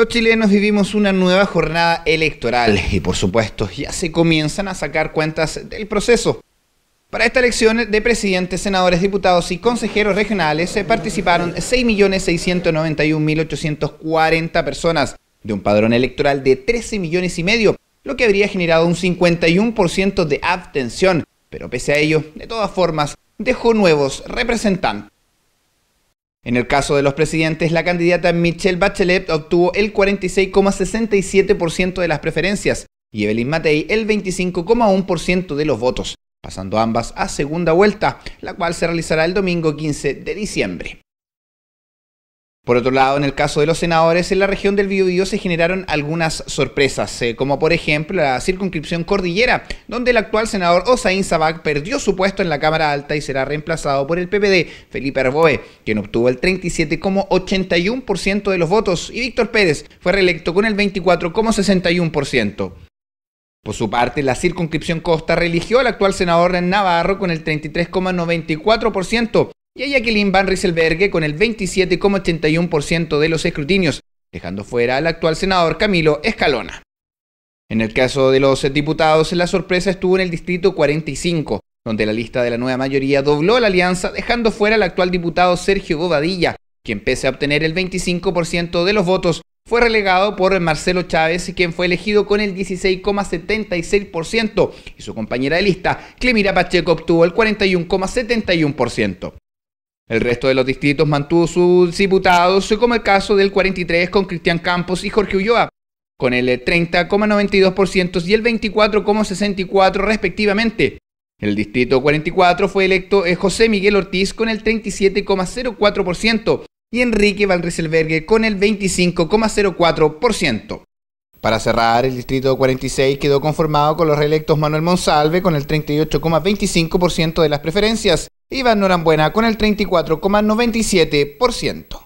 Los chilenos vivimos una nueva jornada electoral y por supuesto ya se comienzan a sacar cuentas del proceso. Para esta elección de presidentes, senadores, diputados y consejeros regionales se participaron 6.691.840 personas de un padrón electoral de 13 millones y medio, lo que habría generado un 51% de abstención, pero pese a ello, de todas formas, dejó nuevos representantes. En el caso de los presidentes, la candidata Michelle Bachelet obtuvo el 46,67% de las preferencias y Evelyn Matei el 25,1% de los votos, pasando ambas a segunda vuelta, la cual se realizará el domingo 15 de diciembre. Por otro lado, en el caso de los senadores, en la región del Biobío se generaron algunas sorpresas, eh, como por ejemplo la circunscripción Cordillera, donde el actual senador Osaín Sabac perdió su puesto en la Cámara Alta y será reemplazado por el PPD, Felipe Arboe, quien obtuvo el 37,81% de los votos, y Víctor Pérez fue reelecto con el 24,61%. Por su parte, la circunscripción Costa reeligió al actual senador Navarro con el 33,94%, y a Jacqueline Van Rysselberghe con el 27,81% de los escrutinios, dejando fuera al actual senador Camilo Escalona. En el caso de los diputados, la sorpresa estuvo en el distrito 45, donde la lista de la nueva mayoría dobló la alianza, dejando fuera al actual diputado Sergio Bobadilla, quien pese a obtener el 25% de los votos, fue relegado por Marcelo Chávez, quien fue elegido con el 16,76%, y su compañera de lista, Clemira Pacheco, obtuvo el 41,71%. El resto de los distritos mantuvo sus diputados, como el caso del 43 con Cristian Campos y Jorge Ulloa, con el 30,92% y el 24,64% respectivamente. El distrito 44 fue electo José Miguel Ortiz con el 37,04% y Enrique Valdreselbergue con el 25,04%. Para cerrar, el distrito 46 quedó conformado con los reelectos Manuel Monsalve con el 38,25% de las preferencias, Iván Norambuena con el 34,97%.